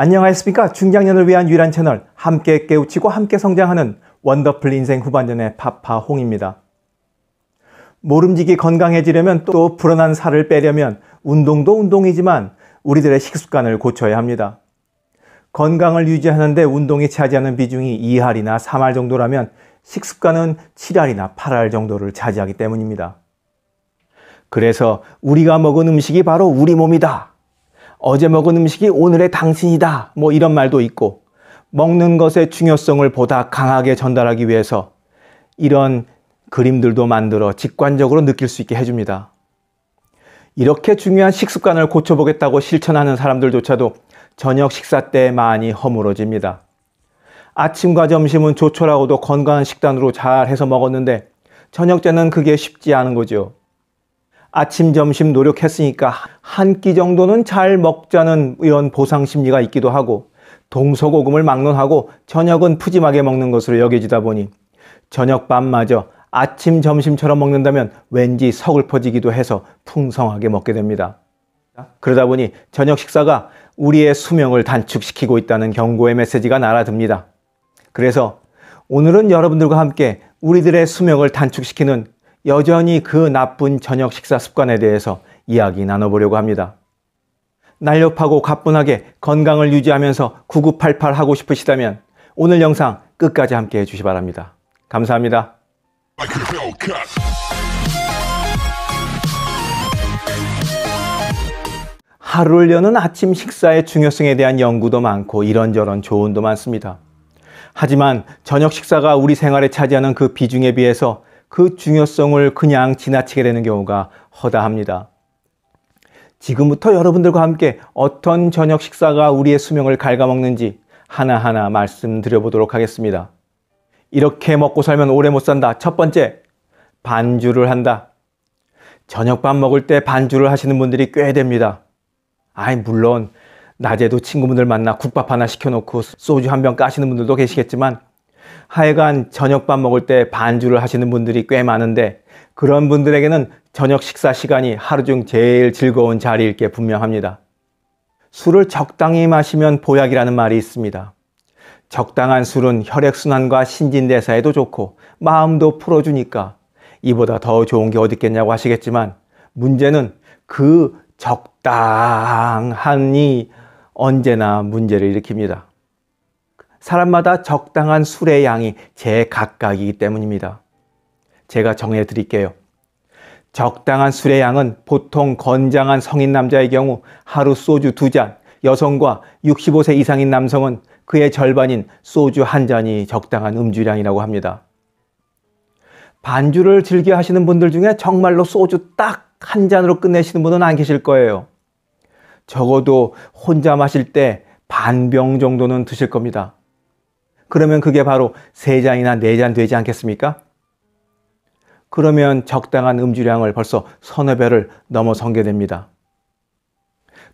안녕하십니까? 중장년을 위한 유일한 채널, 함께 깨우치고 함께 성장하는 원더풀 인생 후반전의 파파홍입니다. 모름지기 건강해지려면 또 불어난 살을 빼려면 운동도 운동이지만 우리들의 식습관을 고쳐야 합니다. 건강을 유지하는데 운동이 차지하는 비중이 2할이나 3할 정도라면 식습관은 7할이나 8할 정도를 차지하기 때문입니다. 그래서 우리가 먹은 음식이 바로 우리 몸이다 어제 먹은 음식이 오늘의 당신이다. 뭐 이런 말도 있고, 먹는 것의 중요성을 보다 강하게 전달하기 위해서 이런 그림들도 만들어 직관적으로 느낄 수 있게 해줍니다. 이렇게 중요한 식습관을 고쳐보겠다고 실천하는 사람들조차도 저녁 식사 때 많이 허물어집니다. 아침과 점심은 조촐하고도 건강한 식단으로 잘 해서 먹었는데 저녁 때는 그게 쉽지 않은 거죠. 아침, 점심 노력했으니까 한 끼 정도는 잘 먹자는 이런 보상 심리가 있기도 하고 동서고금을 막론하고 저녁은 푸짐하게 먹는 것으로 여겨지다 보니 저녁밥마저 아침, 점심처럼 먹는다면 왠지 서글퍼지기도 해서 풍성하게 먹게 됩니다. 그러다 보니 저녁 식사가 우리의 수명을 단축시키고 있다는 경고의 메시지가 날아듭니다. 그래서 오늘은 여러분들과 함께 우리들의 수명을 단축시키는 여전히 그 나쁜 저녁 식사 습관에 대해서 이야기 나눠보려고 합니다. 날렵하고 가뿐하게 건강을 유지하면서 9988 하고 싶으시다면 오늘 영상 끝까지 함께 해주시 바랍니다. 감사합니다. 하루를 여는 아침 식사의 중요성에 대한 연구도 많고 이런저런 조언도 많습니다. 하지만 저녁 식사가 우리 생활에 차지하는 그 비중에 비해서 그 중요성을 그냥 지나치게 되는 경우가 허다합니다. 지금부터 여러분들과 함께 어떤 저녁 식사가 우리의 수명을 갉아먹는지 하나하나 말씀드려보도록 하겠습니다. 이렇게 먹고 살면 오래 못 산다. 첫 번째, 반주를 한다. 저녁밥 먹을 때 반주를 하시는 분들이 꽤 됩니다. 아이, 물론, 낮에도 친구분들 만나 국밥 하나 시켜놓고 소주 한 병 까시는 분들도 계시겠지만, 하여간 저녁밥 먹을 때 반주를 하시는 분들이 꽤 많은데 그런 분들에게는 저녁 식사 시간이 하루 중 제일 즐거운 자리일 게 분명합니다. 술을 적당히 마시면 보약이라는 말이 있습니다. 적당한 술은 혈액순환과 신진대사에도 좋고 마음도 풀어주니까 이보다 더 좋은 게어디있겠냐고 하시겠지만 문제는 그 적당한이 언제나 문제를 일으킵니다. 사람마다 적당한 술의 양이 제각각이기 때문입니다. 제가 정해 드릴게요. 적당한 술의 양은 보통 건장한 성인 남자의 경우 하루 소주 두 잔, 여성과 65세 이상인 남성은 그의 절반인 소주 한 잔이 적당한 음주량이라고 합니다. 반주를 즐겨 하시는 분들 중에 정말로 소주 딱 한 잔으로 끝내시는 분은 안 계실 거예요. 적어도 혼자 마실 때 반병 정도는 드실 겁니다. 그러면 그게 바로 세 잔이나 네 잔 되지 않겠습니까? 그러면 적당한 음주량을 벌써 서너 배를 넘어선 게 됩니다.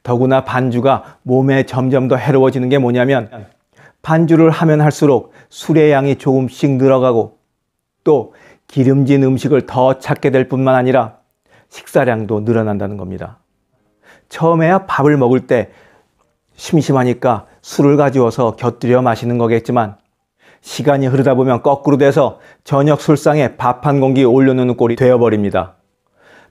더구나 반주가 몸에 점점 더 해로워지는 게 뭐냐면 반주를 하면 할수록 술의 양이 조금씩 늘어가고 또 기름진 음식을 더 찾게 될 뿐만 아니라 식사량도 늘어난다는 겁니다. 처음에야 밥을 먹을 때 심심하니까 술을 가져와서 곁들여 마시는 거겠지만 시간이 흐르다 보면 거꾸로 돼서 저녁 술상에 밥 한 공기 올려놓는 꼴이 되어버립니다.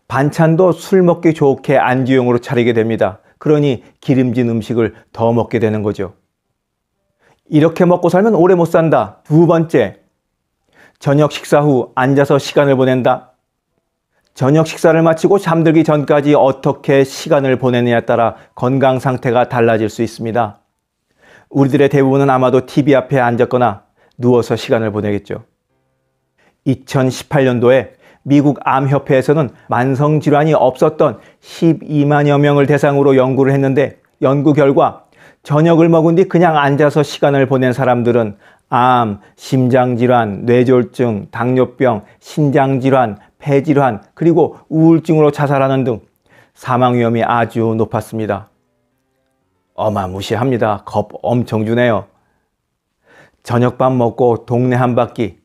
반찬도 술 먹기 좋게 안주용으로 차리게 됩니다. 그러니 기름진 음식을 더 먹게 되는 거죠. 이렇게 먹고 살면 오래 못 산다. 두 번째, 저녁 식사 후 앉아서 시간을 보낸다. 저녁 식사를 마치고 잠들기 전까지 어떻게 시간을 보내느냐에 따라 건강 상태가 달라질 수 있습니다. 우리들의 대부분은 아마도 TV 앞에 앉았거나 누워서 시간을 보내겠죠. 2018년도에 미국 암협회에서는 만성질환이 없었던 12만여 명을 대상으로 연구를 했는데 연구 결과 저녁을 먹은 뒤 그냥 앉아서 시간을 보낸 사람들은 암, 심장질환, 뇌졸중, 당뇨병, 신장질환, 폐질환, 그리고 우울증으로 자살하는 등 사망 위험이 아주 높았습니다. 어마무시합니다. 겁 엄청 주네요. 저녁밥 먹고 동네 한 바퀴,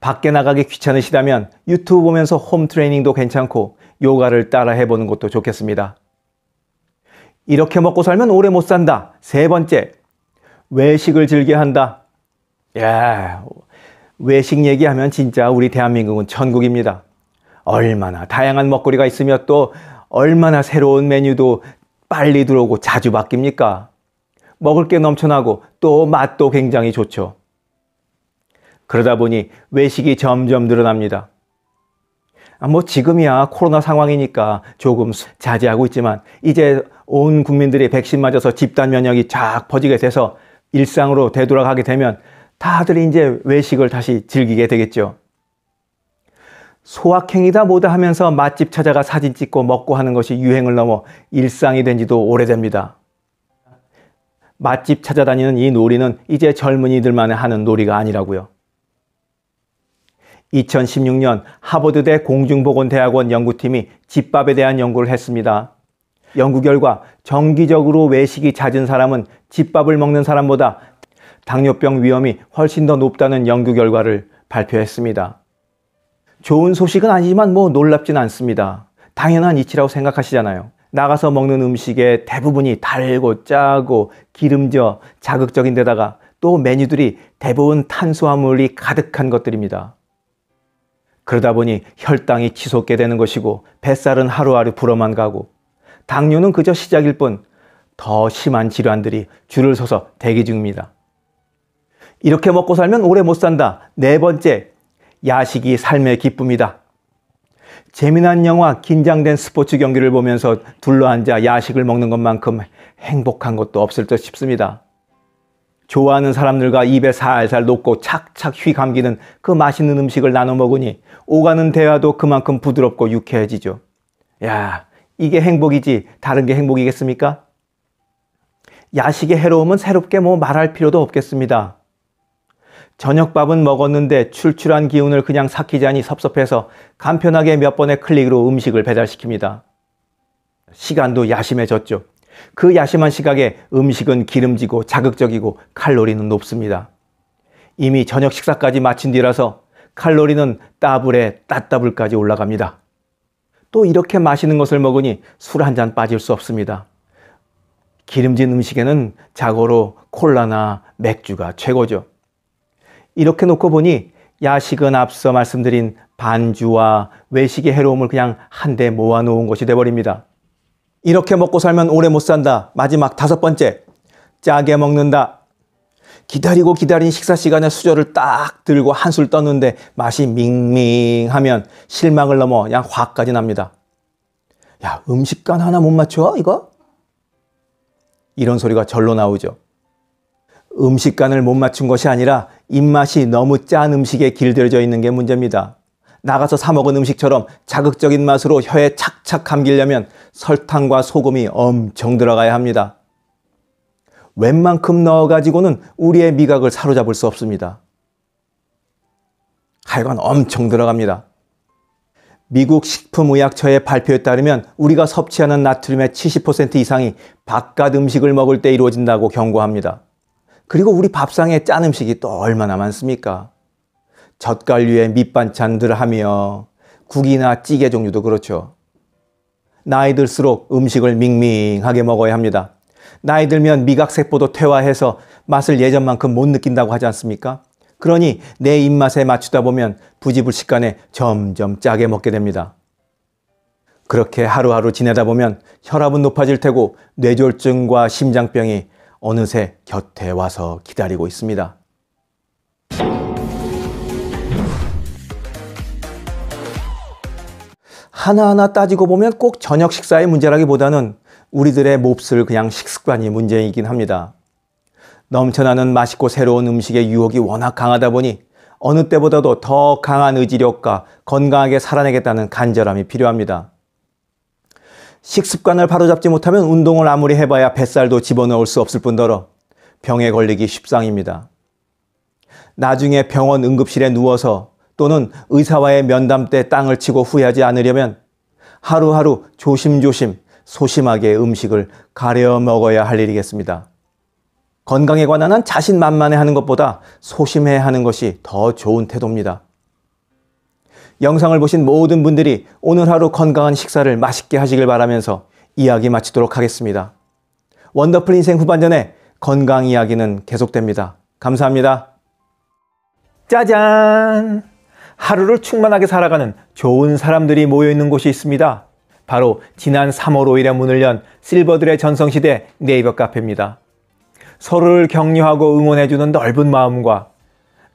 밖에 나가기 귀찮으시다면 유튜브 보면서 홈 트레이닝도 괜찮고 요가를 따라 해보는 것도 좋겠습니다. 이렇게 먹고 살면 오래 못 산다. 세 번째, 외식을 즐겨 한다. 야, 외식 얘기하면 진짜 우리 대한민국은 천국입니다. 얼마나 다양한 먹거리가 있으며 또 얼마나 새로운 메뉴도 빨리 들어오고 자주 바뀝니까? 먹을 게 넘쳐나고 또 맛도 굉장히 좋죠. 그러다 보니 외식이 점점 늘어납니다. 아, 뭐 지금이야 코로나 상황이니까 조금 자제하고 있지만 이제 온 국민들이 백신 맞아서 집단 면역이 쫙 퍼지게 돼서 일상으로 되돌아가게 되면 다들 이제 외식을 다시 즐기게 되겠죠. 소확행이다 뭐다 하면서 맛집 찾아가 사진 찍고 먹고 하는 것이 유행을 넘어 일상이 된 지도 오래됩니다. 맛집 찾아다니는 이 놀이는 이제 젊은이들만 하는 놀이가 아니라고요. 2016년 하버드대 공중보건대학원 연구팀이 집밥에 대한 연구를 했습니다. 연구 결과 정기적으로 외식이 잦은 사람은 집밥을 먹는 사람보다 당뇨병 위험이 훨씬 더 높다는 연구 결과를 발표했습니다. 좋은 소식은 아니지만 뭐 놀랍진 않습니다. 당연한 이치라고 생각하시잖아요. 나가서 먹는 음식의 대부분이 달고 짜고 기름져 자극적인 데다가 또 메뉴들이 대부분 탄수화물이 가득한 것들입니다. 그러다 보니 혈당이 치솟게 되는 것이고 뱃살은 하루하루 불어만 가고 당뇨는 그저 시작일 뿐 더 심한 질환들이 줄을 서서 대기 중입니다. 이렇게 먹고 살면 오래 못 산다. 네 번째, 야식이 삶의 기쁨이다. 재미난 영화, 긴장된 스포츠 경기를 보면서 둘러앉아 야식을 먹는 것만큼 행복한 것도 없을 듯 싶습니다. 좋아하는 사람들과 입에 살살 녹고 착착 휘감기는 그 맛있는 음식을 나눠 먹으니 오가는 대화도 그만큼 부드럽고 유쾌해지죠. 야, 이게 행복이지 다른 게 행복이겠습니까? 야식의 해로움은 새롭게 뭐 말할 필요도 없겠습니다. 저녁밥은 먹었는데 출출한 기운을 그냥 삭히자니 섭섭해서 간편하게 몇 번의 클릭으로 음식을 배달시킵니다. 시간도 야심해졌죠. 그 야심한 시각에 음식은 기름지고 자극적이고 칼로리는 높습니다. 이미 저녁 식사까지 마친 뒤라서 칼로리는 따블에 따따블까지 올라갑니다. 또 이렇게 맛있는 것을 먹으니 술 한 잔 빠질 수 없습니다. 기름진 음식에는 자고로 콜라나 맥주가 최고죠. 이렇게 놓고 보니 야식은 앞서 말씀드린 반주와 외식의 해로움을 그냥 한데 모아놓은 것이 돼버립니다. 이렇게 먹고 살면 오래 못 산다. 마지막 다섯 번째. 짜게 먹는다. 기다리고 기다린 식사 시간에 수저를 딱 들고 한술 떴는데 맛이 밍밍하면 실망을 넘어 양 화까지 납니다. 야, 음식관 하나 못 맞춰? 이거? 이런 소리가 절로 나오죠. 음식관을못 맞춘 것이 아니라 입맛이 너무 짠 음식에 길들여져 있는 게 문제입니다. 나가서 사 먹은 음식처럼 자극적인 맛으로 혀에 착착 감기려면 설탕과 소금이 엄청 들어가야 합니다. 웬만큼 넣어가지고는 우리의 미각을 사로잡을 수 없습니다. 하여간 엄청 들어갑니다. 미국 식품의약처의 발표에 따르면 우리가 섭취하는 나트륨의 70% 이상이 바깥 음식을 먹을 때 이루어진다고 경고합니다. 그리고 우리 밥상에 짠 음식이 또 얼마나 많습니까? 젓갈 위에 밑반찬들 하며 국이나 찌개 종류도 그렇죠. 나이 들수록 음식을 밍밍하게 먹어야 합니다. 나이 들면 미각세포도 퇴화해서 맛을 예전만큼 못 느낀다고 하지 않습니까? 그러니 내 입맛에 맞추다 보면 부지불식간에 점점 짜게 먹게 됩니다. 그렇게 하루하루 지내다 보면 혈압은 높아질 테고 뇌졸중과 심장병이 어느새 곁에 와서 기다리고 있습니다. 하나하나 따지고 보면 꼭 저녁 식사의 문제라기보다는 우리들의 몹쓸 그냥 식습관이 문제이긴 합니다. 넘쳐나는 맛있고 새로운 음식의 유혹이 워낙 강하다 보니 어느 때보다도 더 강한 의지력과 건강하게 살아내겠다는 간절함이 필요합니다. 식습관을 바로잡지 못하면 운동을 아무리 해봐야 뱃살도 집어넣을 수 없을 뿐더러 병에 걸리기 쉽상입니다. 나중에 병원 응급실에 누워서 또는 의사와의 면담 때 땅을 치고 후회하지 않으려면 하루하루 조심조심 소심하게 음식을 가려 먹어야 할 일이겠습니다. 건강에 관한 한 자신만만해 하는 것보다 소심해 하는 것이 더 좋은 태도입니다. 영상을 보신 모든 분들이 오늘 하루 건강한 식사를 맛있게 하시길 바라면서 이야기 마치도록 하겠습니다. 원더풀 인생 후반전에 건강 이야기는 계속됩니다. 감사합니다. 짜잔! 하루를 충만하게 살아가는 좋은 사람들이 모여있는 곳이 있습니다. 바로 지난 3월 5일에 문을 연 실버들의 전성시대 네이버 카페입니다. 서로를 격려하고 응원해주는 넓은 마음과